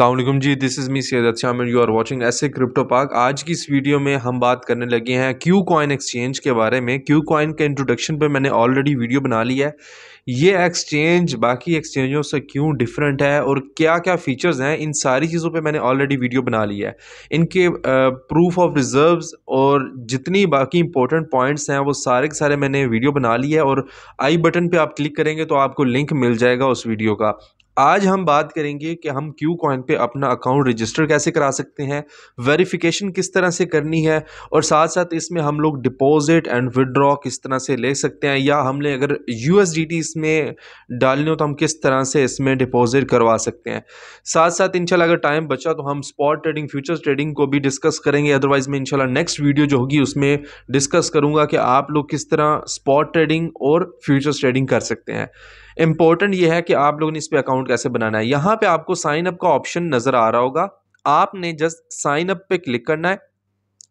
अल्लाम जी this is me Syed Shyam you are watching ऐसे क्रिप्टो पार्क आज की इस वीडियो में हम बात करने लगे हैं क्यू कॉइन एक्सचेंज के बारे में क्यू कॉइन के इंट्रोडक्शन पे मैंने ऑलरेडी वीडियो बना ली है ये एक्सचेंज बाकी एक्सचेंजों से क्यों डिफरेंट है और क्या क्या फ़ीचर्स हैं इन सारी चीज़ों पे मैंने ऑलरेडी वीडियो बना ली है इनके प्रूफ ऑफ रिज़र्व्स और जितनी बाकी इंपॉर्टेंट पॉइंट्स हैं वो सारे के सारे मैंने वीडियो बना ली है और आई बटन पर आप क्लिक करेंगे तो आपको लिंक मिल जाएगा उस वीडियो का आज हम बात करेंगे कि हम क्यू कॉइन पे अपना अकाउंट रजिस्टर कैसे करा सकते हैं वेरिफिकेशन किस तरह से करनी है और साथ साथ इसमें हम लोग डिपॉजिट एंड विड्रॉ किस तरह से ले सकते हैं या हमने अगर यू इसमें डालने हो तो हम किस तरह से इसमें डिपॉजिट करवा सकते हैं साथ साथ इनशाला अगर टाइम बचा तो हम स्पॉट ट्रेडिंग फ्यूचर ट्रेडिंग को भी डिस्कस करेंगे अदरवाइज़ मैं इनशाला नेक्स्ट वीडियो जो होगी उसमें डिस्कस करूँगा कि आप लोग किस तरह स्पॉट ट्रेडिंग और फ्यूचर ट्रेडिंग कर सकते हैं इंपॉर्टेंट ये है कि आप लोगों ने इस पर अकाउंट कैसे बनाना है यहाँ पे आपको साइन अप का ऑप्शन नज़र आ रहा होगा आपने जस्ट साइन अप पे क्लिक करना है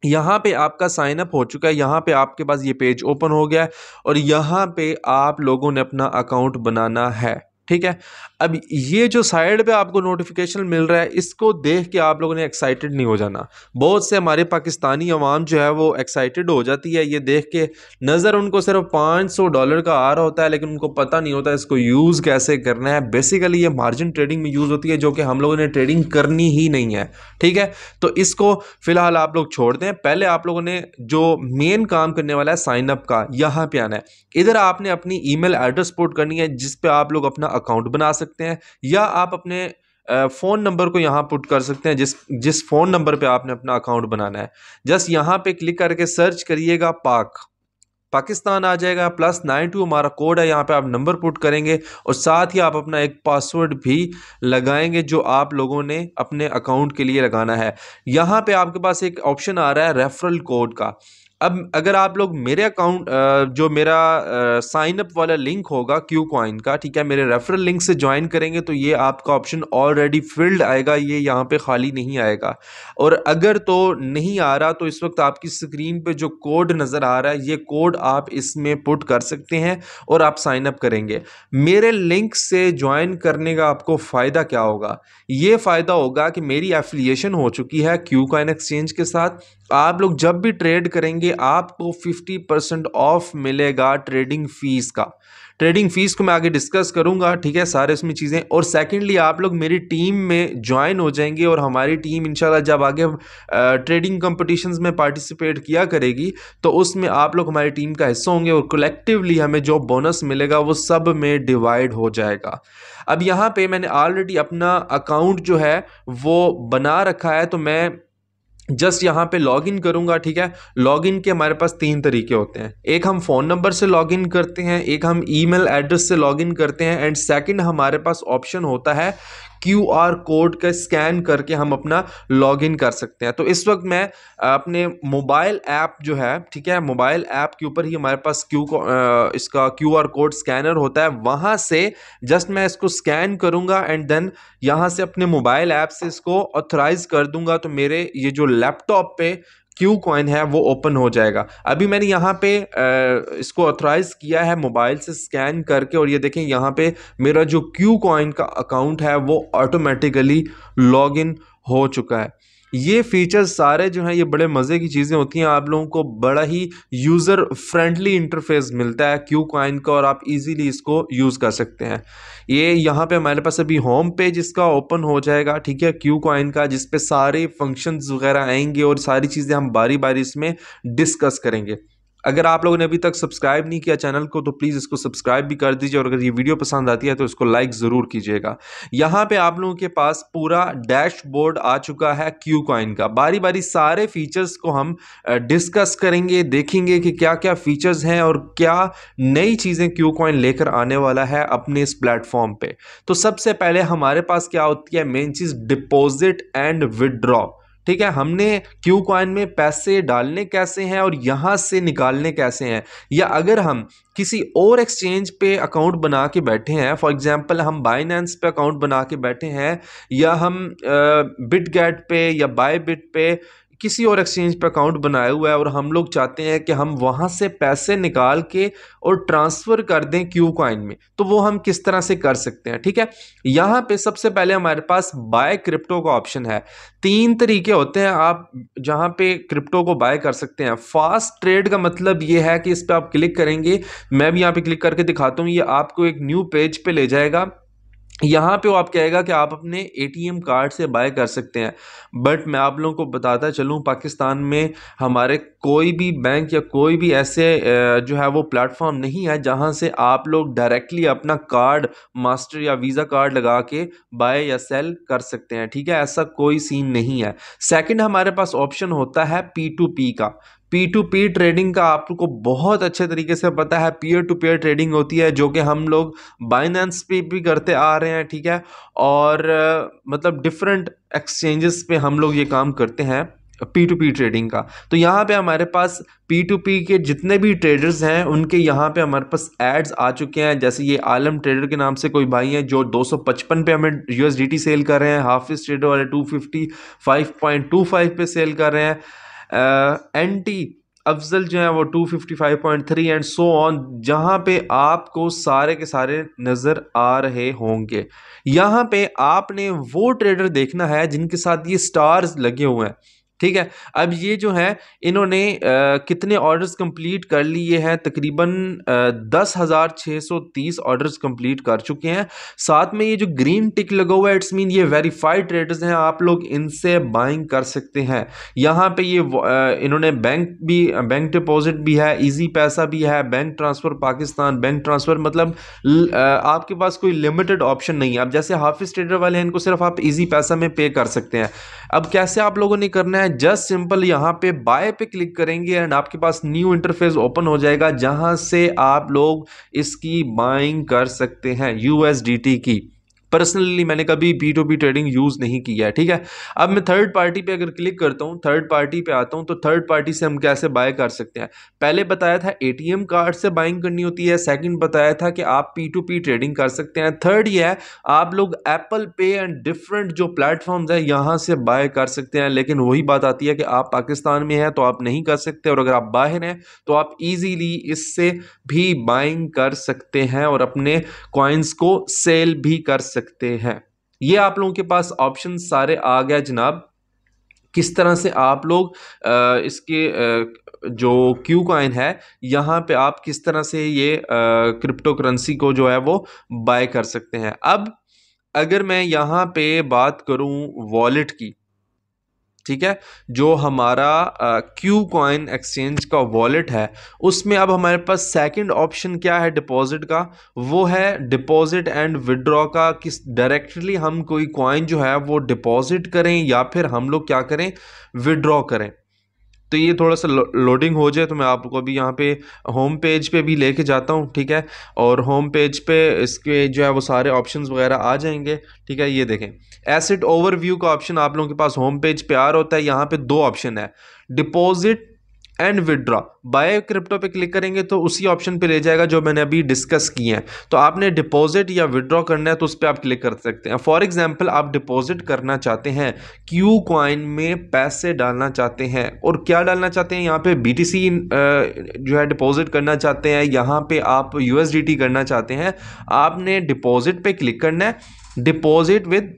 यहाँ पे आपका साइन अप हो चुका है यहाँ पे आपके पास ये पेज ओपन हो गया है और यहाँ पे आप लोगों ने अपना अकाउंट बनाना है ठीक है अब ये जो साइड पे आपको नोटिफिकेशन मिल रहा है इसको देख के आप लोगों ने एक्साइटेड नहीं हो जाना बहुत से हमारे पाकिस्तानी अवाम जो है वो एक्साइटेड हो जाती है ये देख के नज़र उनको सिर्फ पाँच सौ डॉलर का आ रहा होता है लेकिन उनको पता नहीं होता इसको यूज़ कैसे करना है बेसिकली ये मार्जिन ट्रेडिंग में यूज़ होती है जो कि हम लोगों ने ट्रेडिंग करनी ही नहीं है ठीक है तो इसको फ़िलहाल आप लोग छोड़ दें पहले आप लोगों ने जो मेन काम करने वाला है साइनअप का यहाँ पर आना है इधर आपने अपनी ई मेल एड्रेस पोर्ट करनी है जिस पर आप लोग अपना अकाउंट बना सकते हैं या आप अपने फ़ोन नंबर को यहाँ पुट कर सकते हैं जिस जिस फ़ोन नंबर पे आपने अपना अकाउंट बनाना है जस्ट यहाँ पे क्लिक करके सर्च करिएगा पाक पाकिस्तान आ जाएगा प्लस नाइन टू हमारा कोड है यहाँ पे आप नंबर पुट करेंगे और साथ ही आप अपना एक पासवर्ड भी लगाएंगे जो आप लोगों ने अपने अकाउंट के लिए लगाना है यहाँ पे आपके पास एक ऑप्शन आ रहा है रेफरल कोड का अब अगर आप लोग मेरे अकाउंट जो मेरा साइन अप वाला लिंक होगा क्यू कॉइन का ठीक है मेरे रेफरल लिंक से ज्वाइन करेंगे तो ये आपका ऑप्शन ऑलरेडी फिल्ड आएगा ये यहाँ पे खाली नहीं आएगा और अगर तो नहीं आ रहा तो इस वक्त आपकी स्क्रीन पे जो कोड नज़र आ रहा है ये कोड आप इसमें पुट कर सकते हैं और आप साइन अप करेंगे मेरे लिंक से ज्वाइन करने का आपको फ़ायदा क्या होगा ये फ़ायदा होगा कि मेरी एफिलिएशन हो चुकी है क्यू कॉइन एक्सचेंज के साथ आप लोग जब भी ट्रेड करेंगे आपको 50 परसेंट ऑफ मिलेगा ट्रेडिंग फीस का ट्रेडिंग फीस को मैं आगे डिस्कस करूंगा ठीक है सारे उसमें चीज़ें और सेकेंडली आप लोग मेरी टीम में ज्वाइन हो जाएंगे और हमारी टीम इंशाल्लाह जब आगे ट्रेडिंग कॉम्पिटिशन में पार्टिसिपेट किया करेगी तो उसमें आप लोग हमारी टीम का हिस्सा होंगे और कलेक्टिवली हमें जो बोनस मिलेगा वो सब में डिवाइड हो जाएगा अब यहाँ पर मैंने ऑलरेडी अपना अकाउंट जो है वो बना रखा है तो मैं जस्ट यहाँ पे लॉग इन करूँगा ठीक है लॉग इन के हमारे पास तीन तरीके होते हैं एक हम फ़ोन नंबर से लॉग इन करते हैं एक हम ईमेल एड्रेस से लॉग इन करते हैं एंड सेकंड हमारे पास ऑप्शन होता है क्यू आर कोड का स्कैन करके हम अपना लॉग इन कर सकते हैं तो इस वक्त मैं अपने मोबाइल ऐप जो है ठीक है मोबाइल ऐप के ऊपर ही हमारे पास क्यू को इसका क्यू आर कोड स्कैनर होता है वहाँ से जस्ट मैं इसको स्कैन करूँगा एंड देन यहाँ से अपने मोबाइल ऐप से इसको ऑथराइज़ कर दूँगा तो मेरे ये जो लैपटॉप पे क्यू कॉइन है वो ओपन हो जाएगा अभी मैंने यहाँ पे आ, इसको ऑथराइज किया है मोबाइल से स्कैन करके और ये देखें यहाँ पे मेरा जो क्यू कॉइन का अकाउंट है वो ऑटोमेटिकली लॉग इन हो चुका है ये फीचर्स सारे जो हैं ये बड़े मज़े की चीज़ें होती हैं आप लोगों को बड़ा ही यूज़र फ्रेंडली इंटरफेस मिलता है क्यू कॉइन का और आप इजीली इसको यूज़ कर सकते हैं ये यहाँ पे हमारे पास अभी होम पेज इसका ओपन हो जाएगा ठीक है क्यू कॉइन का जिसपे सारे फंक्शंस वगैरह आएंगे और सारी चीज़ें हम बारी बारी इसमें डिस्कस करेंगे अगर आप लोगों ने अभी तक सब्सक्राइब नहीं किया चैनल को तो प्लीज़ इसको सब्सक्राइब भी कर दीजिए और अगर ये वीडियो पसंद आती है तो इसको लाइक ज़रूर कीजिएगा यहाँ पे आप लोगों के पास पूरा डैशबोर्ड आ चुका है क्यू कॉइन का बारी बारी सारे फीचर्स को हम डिस्कस करेंगे देखेंगे कि क्या क्या फीचर्स हैं और क्या नई चीज़ें क्यू कॉइन लेकर आने वाला है अपने इस प्लेटफॉर्म पर तो सबसे पहले हमारे पास क्या होती है मेन चीज़ डिपोजिट एंड विदड्रॉ ठीक है हमने क्यू कॉइन में पैसे डालने कैसे हैं और यहाँ से निकालने कैसे हैं या अगर हम किसी और एक्सचेंज पे अकाउंट बना के बैठे हैं फॉर एग्जांपल हम बाइनेंस पे अकाउंट बना के बैठे हैं या हम बिट गैट पे या बाय बिट पे किसी और एक्सचेंज पर अकाउंट बनाया हुआ है और हम लोग चाहते हैं कि हम वहाँ से पैसे निकाल के और ट्रांसफ़र कर दें क्यू कॉइन में तो वो हम किस तरह से कर सकते हैं ठीक है यहाँ पे सबसे पहले हमारे पास बाय क्रिप्टो का ऑप्शन है तीन तरीके होते हैं आप जहाँ पे क्रिप्टो को बाय कर सकते हैं फास्ट ट्रेड का मतलब ये है कि इस पर आप क्लिक करेंगे मैं भी यहाँ पर क्लिक करके दिखाता हूँ ये आपको एक न्यू पेज पर पे ले जाएगा यहाँ पे आप कहेगा कि आप अपने एटीएम कार्ड से बाय कर सकते हैं बट मैं आप लोगों को बताता चलूँ पाकिस्तान में हमारे कोई भी बैंक या कोई भी ऐसे जो है वो प्लेटफॉर्म नहीं है जहाँ से आप लोग डायरेक्टली अपना कार्ड मास्टर या वीज़ा कार्ड लगा के बाय या सेल कर सकते हैं ठीक है ऐसा कोई सीन नहीं है सेकेंड हमारे पास ऑप्शन होता है पी टू पी का पी टू पी ट्रेडिंग का आपको बहुत अच्छे तरीके से पता है पीयर टू पीयर ट्रेडिंग होती है जो कि हम लोग बाइनेंस पे भी करते आ रहे हैं ठीक है और मतलब डिफरेंट एक्सचेंजेस पे हम लोग ये काम करते हैं पी टू पी ट्रेडिंग का तो यहाँ पे हमारे पास पी टू पी के जितने भी ट्रेडर्स हैं उनके यहाँ पे हमारे पास एड्स आ चुके हैं जैसे ये आलम ट्रेडर के नाम से कोई भाई हैं जो 255 पे हमें यू सेल कर रहे हैं हाफिस ट्रेडर वाले 250 5.25 पे सेल कर रहे हैं एन टी अफजल जो है वो two fifty five point three and so on जहाँ पे आपको सारे के सारे नज़र आ रहे होंगे यहाँ पे आपने वो ट्रेडर देखना है जिनके साथ ये स्टार्स लगे हुए हैं ठीक है अब ये जो है इन्होंने आ, कितने ऑर्डर्स कंप्लीट कर लिए हैं तकरीबन दस हज़ार छः सौ तीस ऑर्डर्स कंप्लीट कर चुके हैं साथ में ये जो ग्रीन टिक लगा हुआ है इट्स मीन ये वेरीफाइड ट्रेडर्स हैं आप लोग इनसे बाइंग कर सकते हैं यहाँ पे ये इन्होंने बैंक भी बैंक डिपॉजिट भी है इजी पैसा भी है bank transfer Pakistan bank transfer मतलब आपके पास कोई लिमिटेड ऑप्शन नहीं है अब जैसे हाफिस ट्रेडर वाले हैं इनको सिर्फ आप ईजी पैसा में पे कर सकते हैं अब कैसे आप लोगों ने करना है जस्ट सिंपल यहाँ पे बाय पे क्लिक करेंगे एंड आपके पास न्यू इंटरफेस ओपन हो जाएगा जहाँ से आप लोग इसकी बाइंग कर सकते हैं यूएसडीटी की पर्सनली मैंने कभी B to B trading use नहीं किया है ठीक है अब मैं थर्ड पार्टी पे अगर क्लिक करता हूँ थर्ड पार्टी पे आता हूँ तो थर्ड पार्टी से हम कैसे बाय कर सकते हैं पहले बताया था एम कार्ड से बाइंग करनी होती है सेकेंड बताया था कि आप पी टू पी ट्रेडिंग कर सकते हैं थर्ड ये है आप लोग एप्पल पे एंड डिफरेंट जो प्लेटफॉर्म्स है यहाँ से बाय कर सकते हैं लेकिन वही बात आती है कि आप पाकिस्तान में हैं तो आप नहीं कर सकते और अगर आप बाहर हैं तो आप ईजीली इससे भी बाइंग कर सकते हैं और अपने कॉइन्स को सेल भी कर सकते सकते हैं ये आप लोगों के पास ऑप्शन सारे आ गया जनाब किस तरह से आप लोग इसके जो क्यू कॉइन है यहाँ पे आप किस तरह से ये क्रिप्टो करेंसी को जो है वो बाय कर सकते हैं अब अगर मैं यहाँ पे बात करूँ वॉलेट की ठीक है जो हमारा क्यू कॉइन एक्सचेंज का वॉलेट है उसमें अब हमारे पास सेकंड ऑप्शन क्या है डिपॉजिट का वो है डिपॉजिट एंड विड्रॉ का किस डायरेक्टली हम कोई कॉइन जो है वो डिपॉजिट करें या फिर हम लोग क्या करें विड्रॉ करें तो ये थोड़ा सा लोडिंग हो जाए तो मैं आपको अभी यहाँ पे होम पेज पे भी लेके जाता हूँ ठीक है और होम पेज पे इसके जो है वो सारे ऑप्शंस वगैरह आ जाएंगे ठीक है ये देखें एसेट ओवरव्यू का ऑप्शन आप लोगों के पास होम पेज पे आ रहा होता है यहाँ पे दो ऑप्शन है deposit and withdraw buy crypto पे क्लिक करेंगे तो उसी ऑप्शन पे ले जाएगा जो मैंने अभी डिस्कस किए हैं तो आपने डिपॉजिट या विदड्रॉ करना है तो उस पर आप क्लिक कर सकते हैं फॉर एग्जांपल आप डिपॉजिट करना चाहते हैं क्यू क्वाइन में पैसे डालना चाहते हैं और क्या डालना चाहते हैं यहाँ पे बी जो है डिपॉजिट करना चाहते हैं यहाँ पे आप यू करना चाहते हैं आपने डिपॉजिट पर क्लिक करना है डिपॉजिट विद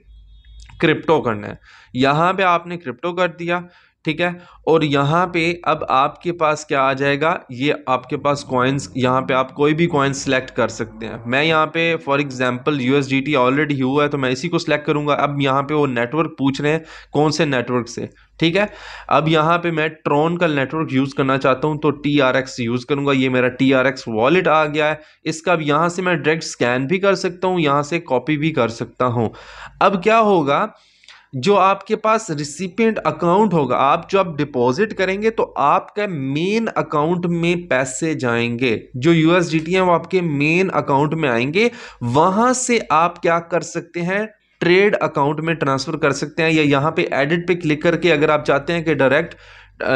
क्रिप्टो करना है यहाँ पे आपने क्रिप्टो कर दिया ठीक है और यहाँ पे अब आपके पास क्या आ जाएगा ये आपके पास कॉइन्स यहाँ पे आप कोई भी कॉइन्स सेलेक्ट कर सकते हैं मैं यहाँ पे फॉर एग्जांपल यूएसडीटी ऑलरेडी हुआ है तो मैं इसी को सिलेक्ट करूँगा अब यहाँ पे वो नेटवर्क पूछ रहे हैं कौन से नेटवर्क से ठीक है अब यहाँ पे मैं ट्रोन का नेटवर्क यूज़ करना चाहता हूँ तो टी आर एक्स यूज़ करूँगा ये मेरा टी आर एक्स वॉलेट आ गया है इसका अब यहाँ से मैं डायरेक्ट स्कैन भी कर सकता हूँ यहाँ से कॉपी भी कर सकता हूँ अब क्या होगा जो आपके पास रिसिपियंट अकाउंट होगा आप जो आप डिपॉजिट करेंगे तो आपके मेन अकाउंट में पैसे जाएंगे जो यूएसडीटी हैं वो आपके मेन अकाउंट में आएंगे वहां से आप क्या कर सकते हैं ट्रेड अकाउंट में ट्रांसफ़र कर सकते हैं या यहाँ पे एडिट पे क्लिक करके अगर आप चाहते हैं कि डायरेक्ट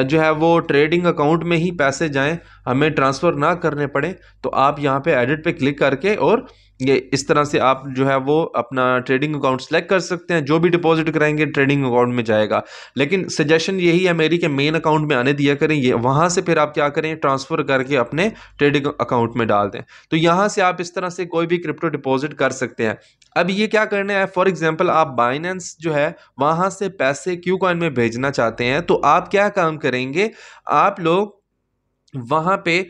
जो है वो ट्रेडिंग अकाउंट में ही पैसे जाएं हमें ट्रांसफ़र ना करने पड़े तो आप यहाँ पे एडिट पे क्लिक करके और ये इस तरह से आप जो है वो अपना ट्रेडिंग अकाउंट सेलेक्ट कर सकते हैं जो भी डिपॉजिट कराएंगे ट्रेडिंग अकाउंट में जाएगा लेकिन सजेशन यही है मेरी कि मेन अकाउंट में आने दिया करें ये वहाँ से फिर आप क्या करें ट्रांसफ़र करके अपने ट्रेडिंग अकाउंट में डाल दें तो यहाँ से आप इस तरह से कोई भी क्रिप्टो डिपॉजिट कर सकते हैं अब ये क्या करना है फॉर एग्जाम्पल आप बाइनेंस जो है वहाँ से पैसे क्यू कॉइन में भेजना चाहते हैं तो आप क्या काम करेंगे आप लोग वहां पे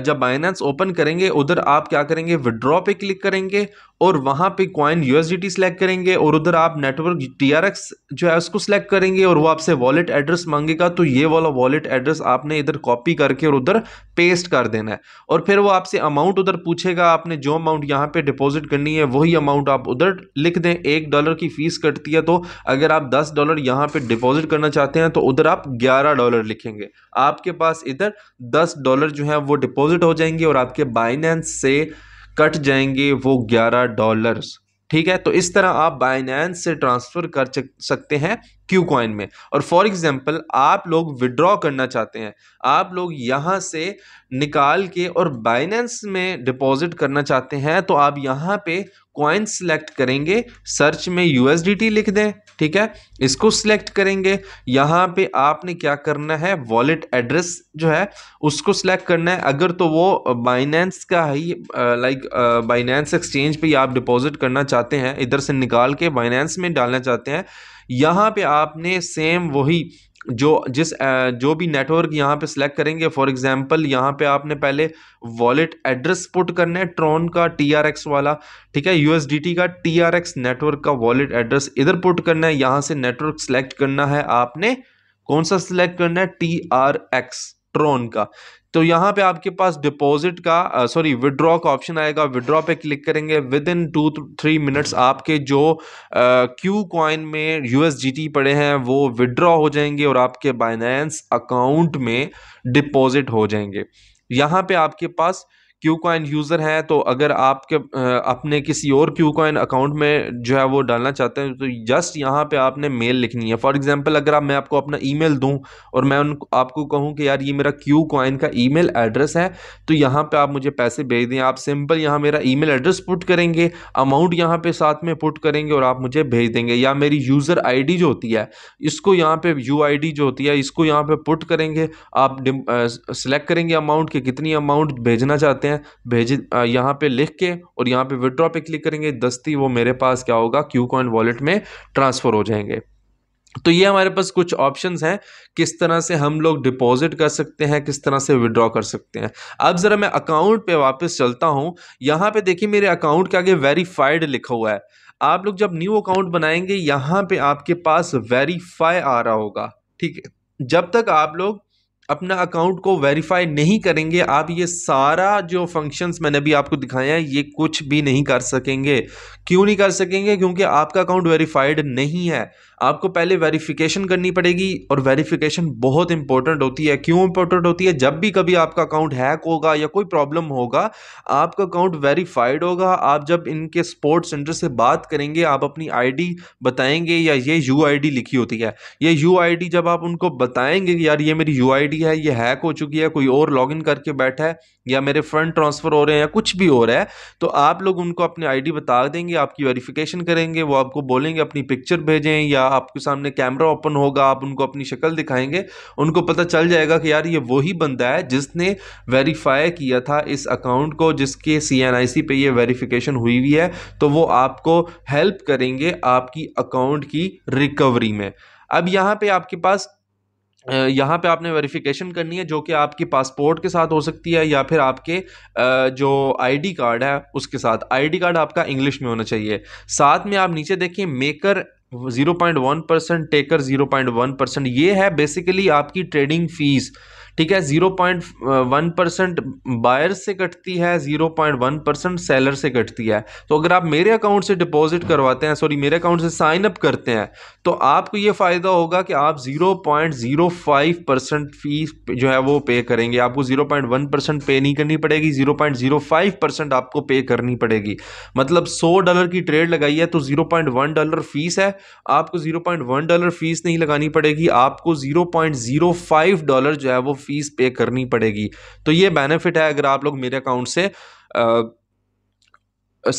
जब बाइनेंस ओपन करेंगे उधर आप क्या करेंगे विड्रॉ पे क्लिक करेंगे और वहाँ पे कॉइन एस सेलेक्ट करेंगे और उधर आप नेटवर्क टी जो है उसको सेलेक्ट करेंगे और वो आपसे वॉलेट एड्रेस मांगेगा तो ये वाला वॉलेट एड्रेस आपने इधर कॉपी करके और उधर पेस्ट कर देना है और फिर वो आपसे अमाउंट उधर पूछेगा आपने जो अमाउंट यहाँ पे डिपॉजिट करनी है वही अमाउंट आप उधर लिख दें एक डॉलर की फ़ीस कटती है तो अगर आप दस डॉलर यहाँ पर डिपॉजिट करना चाहते हैं तो उधर आप ग्यारह डॉलर लिखेंगे आपके पास इधर दस डॉलर जो है वो डिपॉजिट हो जाएंगे और आपके बाइनेंस से कट जाएंगे वो ग्यारह डॉलर्स ठीक है तो इस तरह आप बाइनेंस से ट्रांसफ़र कर सकते हैं क्यू कॉइन में और फॉर एग्जाम्पल आप लोग विड्रॉ करना चाहते हैं आप लोग यहां से निकाल के और बाइनेंस में डिपॉजिट करना चाहते हैं तो आप यहां पे कॉइन सेलेक्ट करेंगे सर्च में यूएसडीटी लिख दें ठीक है इसको सिलेक्ट करेंगे यहां पे आपने क्या करना है वॉलेट एड्रेस जो है उसको सिलेक्ट करना है अगर तो वो बाइनेंस का ही लाइक बाइनेंस एक्सचेंज पे आप डिपॉजिट करना चाहते हैं इधर से निकाल के बाइनेंस में डालना चाहते हैं यहाँ पे आपने सेम वही जो जिस जो भी नेटवर्क यहाँ पे सिलेक्ट करेंगे फॉर एग्जांपल यहाँ पे आपने पहले वॉलेट एड्रेस पुट करना है ट्रॉन का टीआरएक्स वाला ठीक है यूएसडीटी का टीआरएक्स नेटवर्क का वॉलेट एड्रेस इधर पुट करना है यहाँ से नेटवर्क सेलेक्ट करना है आपने कौन सा सिलेक्ट करना है टी आर एक्स ट्रोन का तो यहाँ पे आपके पास डिपॉजिट का सॉरी विड्रॉ का ऑप्शन आएगा विड्रॉ पे क्लिक करेंगे within two three minutes आपके जो क्यू कॉइन में यू पड़े हैं वो विड्रॉ हो जाएंगे और आपके बाइनेंस अकाउंट में डिपॉजिट हो जाएंगे यहाँ पे आपके पास क्यू कॉइन यूज़र हैं तो अगर आपके अपने किसी और क्यू कॉइन अकाउंट में जो है वो डालना चाहते हैं तो जस्ट यहाँ पे आपने मेल लिखनी है फॉर एग्जांपल अगर आप मैं आपको अपना ईमेल दूं और मैं उन आपको कहूँ कि यार ये मेरा क्यू कॉइन का ईमेल एड्रेस है तो यहाँ पे आप मुझे पैसे भेज दें आप सिंपल यहाँ मेरा ई एड्रेस पुट करेंगे अमाउंट यहाँ पर साथ में पुट करेंगे और आप मुझे भेज देंगे या मेरी यूज़र आई जो होती है इसको यहाँ पर यू आई जो होती है इसको यहाँ पर पुट करेंगे आप सिलेक्ट करेंगे अमाउंट कि कितनी अमाउंट भेजना चाहते हैं हैं भेज यहाँ पे लिख के और यहाँ पे विड्रॉ पे क्लिक करेंगे दस्ती वो मेरे पास क्या होगा क्यू कॉइन वॉलेट में ट्रांसफ़र हो जाएंगे तो ये हमारे पास कुछ ऑप्शंस हैं किस तरह से हम लोग डिपॉजिट कर सकते हैं किस तरह से विड्रॉ कर सकते हैं अब ज़रा मैं अकाउंट पे वापस चलता हूँ यहाँ पे देखिए मेरे अकाउंट के आगे वेरीफाइड लिखा हुआ है आप लोग जब न्यू अकाउंट बनाएंगे यहाँ पे आपके पास वेरीफाई आ रहा होगा ठीक है जब तक आप लोग अपना अकाउंट को वेरीफाई नहीं करेंगे आप ये सारा जो फंक्शंस मैंने अभी आपको दिखाया है ये कुछ भी नहीं कर सकेंगे क्यों नहीं कर सकेंगे क्योंकि आपका अकाउंट वेरीफाइड नहीं है आपको पहले वेरिफिकेशन करनी पड़ेगी और वेरिफिकेशन बहुत इंपॉर्टेंट होती है क्यों इंपॉर्टेंट होती है जब भी कभी आपका अकाउंट हैक होगा या कोई प्रॉब्लम होगा आपका अकाउंट वेरीफाइड होगा आप जब इनके स्पोर्ट सेंटर से बात करेंगे आप अपनी आईडी बताएंगे या ये यू आई डी लिखी होती है ये यू आई डी जब आप उनको बताएंगे यार ये मेरी यू आई डी है ये हैक हो चुकी है कोई और लॉग इन करके बैठा है या मेरे फंड ट्रांसफ़र हो रहे हैं या कुछ भी हो रहा है तो आप लोग उनको अपनी आई डी बता देंगे आपकी वेरीफिकेशन करेंगे वो आपको बोलेंगे अपनी पिक्चर भेजें या आपके सामने कैमरा ओपन होगा आप उनको अपनी शक्ल दिखाएंगे उनको पता चल जाएगा कि यार ये वही बंदा है जिसने वेरीफाई किया था इस अकाउंट को जिसके सी एन आई सी पे ये वेरीफिकेशन हुई हुई है तो वो आपको हेल्प करेंगे आपकी अकाउंट की रिकवरी में अब यहाँ पर आपके पास यहाँ पे आपने वेरिफिकेशन करनी है जो कि आपके पासपोर्ट के साथ हो सकती है या फिर आपके जो आईडी कार्ड है उसके साथ आईडी कार्ड आपका इंग्लिश में होना चाहिए साथ में आप नीचे देखिए मेकर 0.1 परसेंट टेकर 0.1 परसेंट ये है बेसिकली आपकी ट्रेडिंग फीस ठीक है zero point one percent buyer से कटती है zero point one percent seller से कटती है तो अगर आप मेरे अकाउंट से डिपॉजिट करवाते हैं सॉरी मेरे अकाउंट से साइन अप करते हैं तो आपको ये फ़ायदा होगा कि आप zero point zero five percent fees जो है वो पे करेंगे आपको ज़ीरो पॉइंट वन परसेंट पे नहीं करनी पड़ेगी zero point zero five percent आपको पे करनी पड़ेगी मतलब सौ डॉलर की ट्रेड लगाई है तो zero point one dollar fees है आपको zero point one dollar fees नहीं लगानी पड़ेगी आपको zero point zero five dollar जो है वो फ़ीस पे करनी पड़ेगी तो ये बेनिफिट है अगर आप लोग मेरे अकाउंट से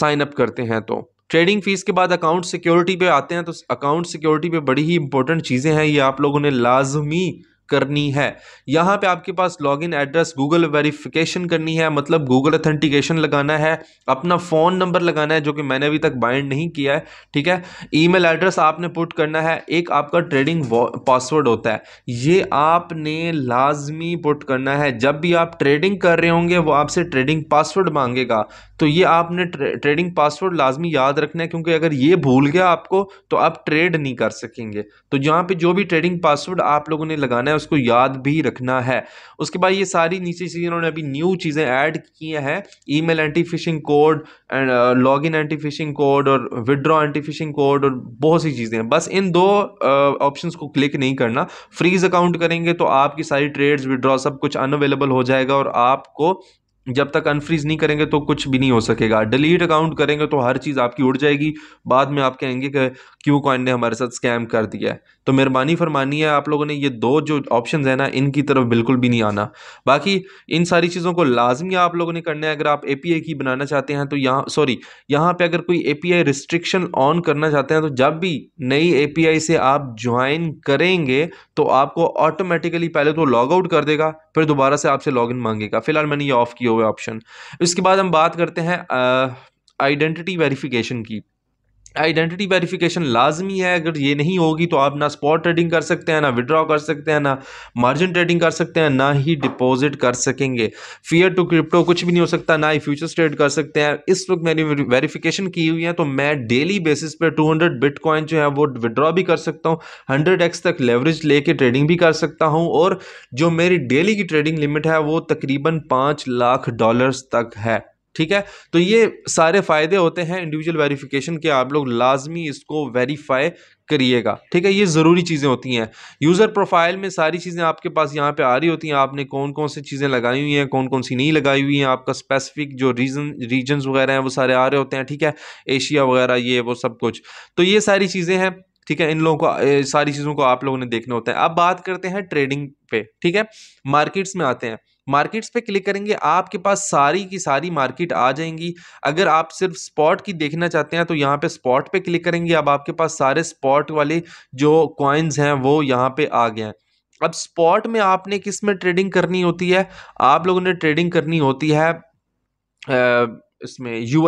साइन अप करते हैं तो ट्रेडिंग फीस के बाद अकाउंट सिक्योरिटी पे आते हैं तो अकाउंट सिक्योरिटी पे बड़ी ही इंपॉर्टेंट चीज़ें हैं ये आप लोगों ने लाजमी करनी है यहाँ पे आपके पास लॉगिन एड्रेस गूगल वेरिफिकेशन करनी है मतलब गूगल अथेंटिकेशन लगाना है अपना फ़ोन नंबर लगाना है जो कि मैंने अभी तक बाइंड नहीं किया है ठीक है ईमेल एड्रेस आपने पुट करना है एक आपका ट्रेडिंग पासवर्ड होता है ये आपने लाजमी पुट करना है जब भी आप ट्रेडिंग कर रहे होंगे वो आपसे ट्रेडिंग पासवर्ड मांगेगा तो ये आपने ट्रे, ट्रेडिंग पासवर्ड लाजमी याद रखना है क्योंकि अगर ये भूल गया आपको तो आप ट्रेड नहीं कर सकेंगे तो यहाँ पे जो भी ट्रेडिंग पासवर्ड आप लोगों ने लगाना है उसको याद भी रखना है उसके बाद ये सारी नीचे चीज़ें उन्होंने अभी न्यू चीज़ें ऐड की हैं e anti phishing code and log in anti phishing code और विड्रॉ एंटी फिशिंग कोड और बहुत सी चीज़ें हैं बस इन दो ऑप्शन uh, को क्लिक नहीं करना फ्रीज अकाउंट करेंगे तो आपकी सारी ट्रेड्स विड्रॉ सब कुछ अनअवेलेबल हो जाएगा और आपको जब तक अनफ्रीज नहीं करेंगे तो कुछ भी नहीं हो सकेगा डिलीट अकाउंट करेंगे तो हर चीज़ आपकी उड़ जाएगी बाद में आप कहेंगे कि क्यू कॉइन ने हमारे साथ स्कैम कर दिया है तो मेहरबानी फरमानी है आप लोगों ने ये दो जो ऑप्शन है ना इनकी तरफ बिल्कुल भी नहीं आना बाकी इन सारी चीज़ों को लाजमी आप लोगों ने करना है अगर आप ए की बनाना चाहते हैं तो यहाँ सॉरी यहाँ पर अगर कोई ए रिस्ट्रिक्शन ऑन करना चाहते हैं तो जब भी नई ए से आप ज्वाइन करेंगे तो आपको ऑटोमेटिकली पहले तो लॉग आउट कर देगा फिर दोबारा से आपसे लॉग मांगेगा फिलहाल मैंने ये ऑफ़ किया हुए ऑप्शन इसके बाद हम बात करते हैं आइडेंटिटी uh, वेरिफिकेशन की आइडेंटिटी वेरिफिकेशन लाजमी है अगर ये नहीं होगी तो आप ना स्पॉट ट्रेडिंग कर सकते हैं ना विड्रॉ कर सकते हैं ना मार्जिन ट्रेडिंग कर सकते हैं ना ही डिपॉजिट कर सकेंगे फियर टू क्रिप्टो कुछ भी नहीं हो सकता ना ही फ्यूचर्स ट्रेड कर सकते हैं इस वक्त मैंने वेरिफिकेशन की हुई है तो मैं डेली बेसिस पर टू हंड्रेड बिटकॉइन जो है वो विड्रॉ भी कर सकता हूँ हंड्रेड एक्स तक लेवरेज लेके ट्रेडिंग भी कर सकता हूँ और जो मेरी डेली की ट्रेडिंग लिमिट है वो तकरीबन पाँच लाख डॉलर्स तक है ठीक है तो ये सारे फ़ायदे होते हैं इंडिविजुअल वेरिफिकेशन के आप लोग लाजमी इसको वेरीफाई करिएगा ठीक है ये ज़रूरी चीज़ें होती हैं यूज़र प्रोफाइल में सारी चीज़ें आपके पास यहाँ पे आ रही होती हैं आपने कौन कौन सी चीज़ें लगाई हुई हैं कौन कौन सी नहीं लगाई हुई हैं आपका स्पेसिफिक जो रीज़न रीजन्स वगैरह हैं वो सारे आ रहे होते हैं ठीक है एशिया वगैरह ये वो सब कुछ तो ये सारी चीज़ें हैं ठीक है इन लोगों को सारी चीज़ों को आप लोगों ने देखना होता है अब बात करते हैं ट्रेडिंग पे ठीक है मार्केट्स में आते हैं मार्केट्स पे क्लिक करेंगे आपके पास सारी की सारी मार्केट आ जाएंगी अगर आप सिर्फ स्पॉट की देखना चाहते हैं तो यहाँ पे स्पॉट पे क्लिक करेंगे अब आपके पास सारे स्पॉट वाले जो कॉइन्स हैं वो यहाँ पे आ गए हैं अब स्पॉट में आपने किस में ट्रेडिंग करनी होती है आप लोगों ने ट्रेडिंग करनी होती है आ, इसमें यू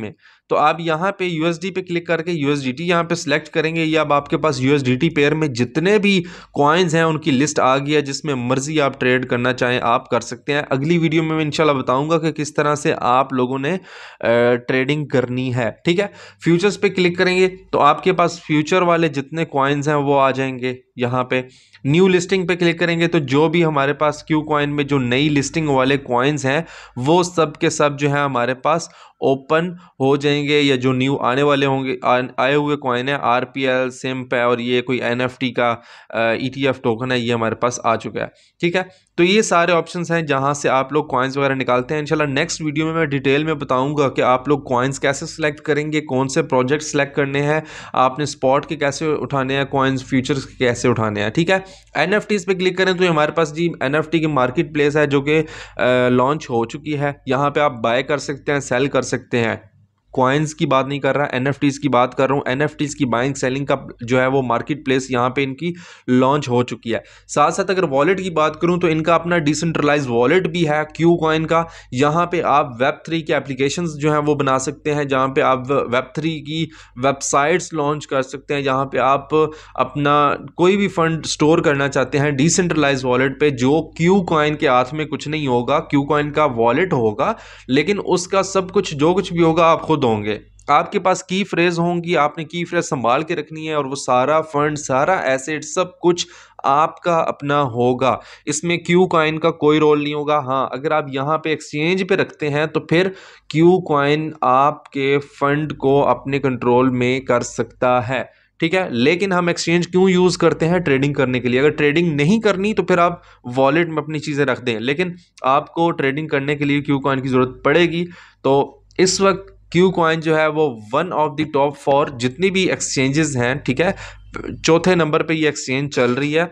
में तो आप यहाँ पे यूएसडी पे क्लिक करके डी यहाँ पर सिलेक्ट करेंगे या आप आपके पास डी पेयर में जितने भी कॉइन्स हैं उनकी लिस्ट आ गई है जिसमें मर्जी आप ट्रेड करना चाहें आप कर सकते हैं अगली वीडियो में मैं इंशाल्लाह बताऊंगा कि किस तरह से आप लोगों ने ट्रेडिंग करनी है ठीक है फ्यूचर्स पे क्लिक करेंगे तो आपके पास फ्यूचर वाले जितने कॉइन्स हैं वो आ जाएंगे यहाँ पे न्यू लिस्टिंग पे क्लिक करेंगे तो जो भी हमारे पास क्यू कॉइन में जो नई लिस्टिंग वाले कॉइन्स हैं वो सब के सब जो है हमारे पास ओपन हो जाएंगे रहेंगे या जो न्यू आने वाले होंगे आए हुए कॉइन है आर पी एल सिम्प है और ये कोई एन एफ टी का ई टी एफ टोकन है ये हमारे पास आ चुका है ठीक है तो ये सारे ऑप्शंस हैं जहाँ से आप लोग कॉइन्स वगैरह निकालते हैं इंशाल्लाह नेक्स्ट वीडियो में मैं डिटेल में बताऊंगा कि आप लोग कॉइन्स कैसे सिलेक्ट करेंगे कौन से प्रोजेक्ट सेलेक्ट करने हैं आपने स्पॉट के कैसे उठाने हैं कॉइन्स फ्यूचर्स के कैसे उठाने हैं ठीक है एन एफ पे क्लिक करें तो हमारे पास जी एन एफ की मार्केट प्लेस है जो कि लॉन्च हो चुकी है यहाँ पर आप बाय कर सकते हैं सेल कर सकते हैं क्वाइंस की बात नहीं कर रहा एन की बात कर रहा हूँ एन की बाइंग सेलिंग का जो है वो मार्केट प्लेस यहाँ पे इनकी लॉन्च हो चुकी है साथ साथ अगर वॉलेट की बात करूँ तो इनका अपना डिसेंट्रलाइज वॉलेट भी है क्यू कॉइन का यहाँ पे आप वेब थ्री के एप्लीकेशन जो हैं वो बना सकते हैं जहाँ पे आप वेब थ्री की वेबसाइट्स लॉन्च कर सकते हैं जहाँ पे आप अपना कोई भी फंड स्टोर करना चाहते हैं डिसेंट्रलाइज वॉलेट पर जो क्यू कॉइन के हाथ में कुछ नहीं होगा क्यू कॉइन का वॉलेट होगा लेकिन उसका सब कुछ जो कुछ भी होगा आप खुद होंगे आपके पास की फ्रेज़ होंगी आपने की फ्रेज़ संभाल के रखनी है और वो सारा फंड सारा एसेट सब कुछ आपका अपना होगा इसमें क्यू क्वाइन का कोई रोल नहीं होगा हाँ अगर आप यहाँ पे एक्सचेंज पे रखते हैं तो फिर क्यू क्वाइन आपके फंड को अपने कंट्रोल में कर सकता है ठीक है लेकिन हम एक्सचेंज क्यों यूज़ करते हैं ट्रेडिंग करने के लिए अगर ट्रेडिंग नहीं करनी तो फिर आप वॉलेट में अपनी चीज़ें रख दें लेकिन आपको ट्रेडिंग करने के लिए क्यू क्वाइन की ज़रूरत पड़ेगी तो इस वक्त क्यू कॉइन जो है वो one of the top four जितनी भी एक्सचेंजेस हैं ठीक है चौथे नंबर पे ये एक्सचेंज चल रही है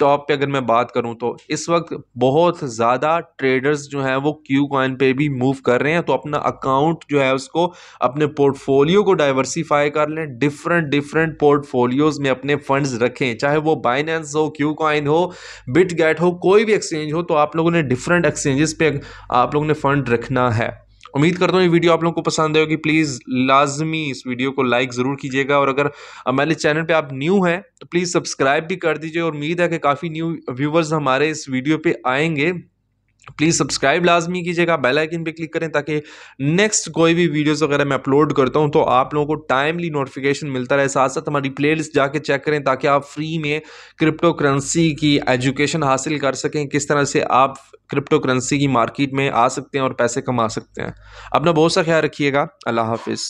टॉप पे अगर मैं बात करूं तो इस वक्त बहुत ज़्यादा ट्रेडर्स जो हैं वो क्यू कॉइन पे भी मूव कर रहे हैं तो अपना अकाउंट जो है उसको अपने पोर्टफोलियो को डाइवर्सीफाई कर लें डिफरेंट डिफरेंट पोर्टफोलियोज़ में अपने फंड्स रखें चाहे वो बाइनेंस हो क्यू कॉइन हो बिट हो कोई भी एक्सचेंज हो तो आप लोगों ने डिफरेंट एक्सचेंजेस पे आप लोगों ने फ़ंड रखना है उम्मीद करता हूँ ये वीडियो आप लोगों को पसंद आएगी प्लीज़ लाजमी इस वीडियो को लाइक ज़रूर कीजिएगा और अगर हमारे चैनल पे आप न्यू हैं तो प्लीज़ सब्सक्राइब भी कर दीजिए और उम्मीद है कि काफ़ी न्यू व्यूवर्स हमारे इस वीडियो पे आएंगे प्लीज़ तो सब्सक्राइब लाजमी कीजिएगा बेल आइकन पे क्लिक करें ताकि नेक्स्ट कोई भी वीडियोस वगैरह मैं अपलोड करता हूं तो आप लोगों को टाइमली नोटिफिकेशन मिलता रहे साथ साथ हमारी प्लेलिस्ट जाके चेक करें ताकि आप फ्री में क्रिप्टो करेंसी की एजुकेशन हासिल कर सकें किस तरह से आप क्रिप्टो करेंसी की मार्केट में आ सकते हैं और पैसे कमा सकते हैं अपना बहुत सा ख्याल रखिएगा अल्लाह हाफिज़